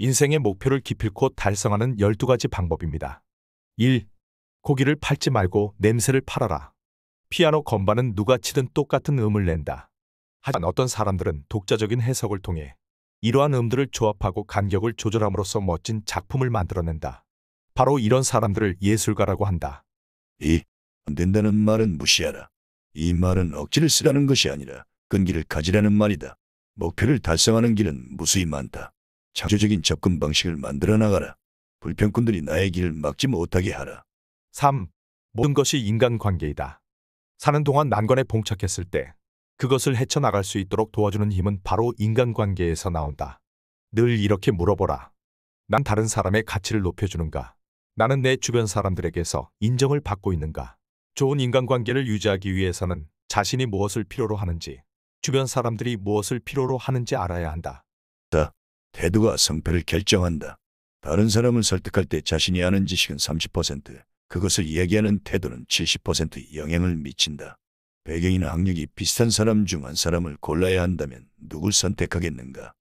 인생의 목표를 기필코 달성하는 12가지 방법입니다. 1. 고기를 팔지 말고 냄새를 팔아라. 피아노 건반은 누가 치든 똑같은 음을 낸다. 하지만 어떤 사람들은 독자적인 해석을 통해 이러한 음들을 조합하고 간격을 조절함으로써 멋진 작품을 만들어낸다. 바로 이런 사람들을 예술가라고 한다. 2. 안 된다는 말은 무시하라. 이 말은 억지를 쓰라는 것이 아니라 끈기를 가지라는 말이다. 목표를 달성하는 길은 무수히 많다. 창조적인 접근 방식을 만들어 나가라. 불평꾼들이 나의 길을 막지 못하게 하라. 3. 모든 것이 인간관계이다. 사는 동안 난관에 봉착했을 때 그것을 헤쳐나갈 수 있도록 도와주는 힘은 바로 인간관계에서 나온다. 늘 이렇게 물어보라. 난 다른 사람의 가치를 높여주는가? 나는 내 주변 사람들에게서 인정을 받고 있는가? 좋은 인간관계를 유지하기 위해서는 자신이 무엇을 필요로 하는지, 주변 사람들이 무엇을 필요로 하는지 알아야 한다. 태도가 성패를 결정한다. 다른 사람을 설득할 때 자신이 아는 지식은 30%, 그것을 이야기하는 태도는 70% 영향을 미친다. 배경이나 학력이 비슷한 사람 중 한 사람을 골라야 한다면 누굴 선택하겠는가?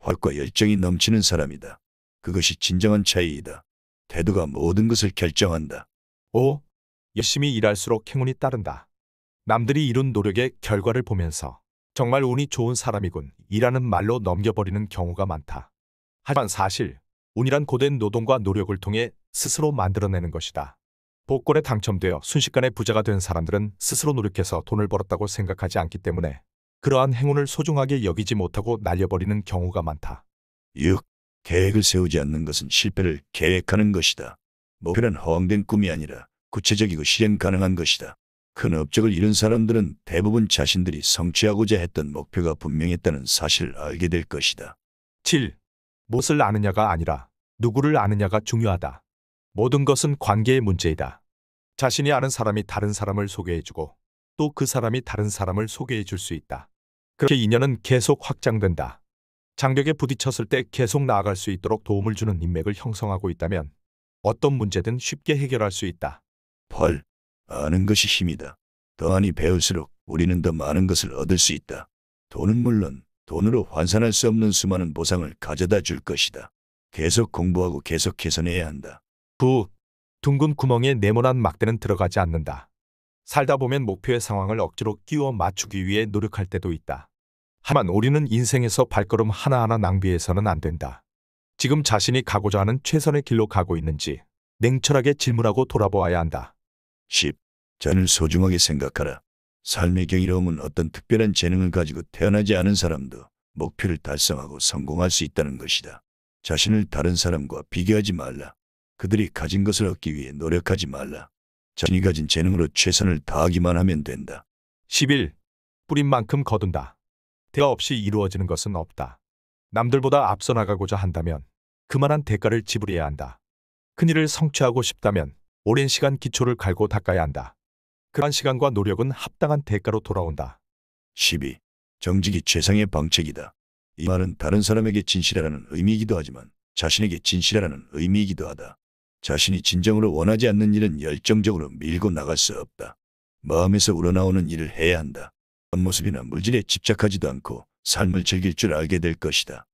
활과 열정이 넘치는 사람이다. 그것이 진정한 차이이다. 태도가 모든 것을 결정한다. 5. 열심히 일할수록 행운이 따른다. 남들이 이룬 노력의 결과를 보면서 정말 운이 좋은 사람이군 이라는 말로 넘겨버리는 경우가 많다. 하지만 사실 운이란 고된 노동과 노력을 통해 스스로 만들어내는 것이다. 복권에 당첨되어 순식간에 부자가 된 사람들은 스스로 노력해서 돈을 벌었다고 생각하지 않기 때문에 그러한 행운을 소중하게 여기지 못하고 날려버리는 경우가 많다. 6. 계획을 세우지 않는 것은 실패를 계획하는 것이다. 목표는 허황된 꿈이 아니라 구체적이고 실행 가능한 것이다. 큰 업적을 잃은 사람들은 대부분 자신들이 성취하고자 했던 목표가 분명했다는 사실을 알게 될 것이다. 7. 무엇을 아느냐가 아니라 누구를 아느냐가 중요하다. 모든 것은 관계의 문제이다. 자신이 아는 사람이 다른 사람을 소개해주고 또 그 사람이 다른 사람을 소개해줄 수 있다. 그렇게 인연은 계속 확장된다. 장벽에 부딪혔을 때 계속 나아갈 수 있도록 도움을 주는 인맥을 형성하고 있다면 어떤 문제든 쉽게 해결할 수 있다. 8. 아는 것이 힘이다. 더하니 배울수록 우리는 더 많은 것을 얻을 수 있다. 돈은 물론 돈으로 환산할 수 없는 수많은 보상을 가져다 줄 것이다. 계속 공부하고 계속 개선해야 한다. 9. 둥근 구멍에 네모난 막대는 들어가지 않는다. 살다 보면 목표의 상황을 억지로 끼워 맞추기 위해 노력할 때도 있다. 하만 지 우리는 인생에서 발걸음 하나하나 낭비해서는 안 된다. 지금 자신이 가고자 하는 최선의 길로 가고 있는지 냉철하게 질문하고 돌아보아야 한다. 10. 자를 소중하게 생각하라. 삶의 경이로움은 어떤 특별한 재능을 가지고 태어나지 않은 사람도 목표를 달성하고 성공할 수 있다는 것이다. 자신을 다른 사람과 비교하지 말라. 그들이 가진 것을 얻기 위해 노력하지 말라. 자신이 가진 재능으로 최선을 다하기만 하면 된다. 11. 뿌린 만큼 거둔다. 대가 없이 이루어지는 것은 없다. 남들보다 앞서 나가고자 한다면 그만한 대가를 지불해야 한다. 큰일을 성취하고 싶다면 오랜 시간 기초를 갈고 닦아야 한다. 그러한 시간과 노력은 합당한 대가로 돌아온다. 12. 정직이 최상의 방책이다. 이 말은 다른 사람에게 진실하라는 의미이기도 하지만 자신에게 진실하라는 의미이기도 하다. 자신이 진정으로 원하지 않는 일은 열정적으로 밀고 나갈 수 없다. 마음에서 우러나오는 일을 해야 한다. 겉모습이나 물질에 집착하지도 않고 삶을 즐길 줄 알게 될 것이다.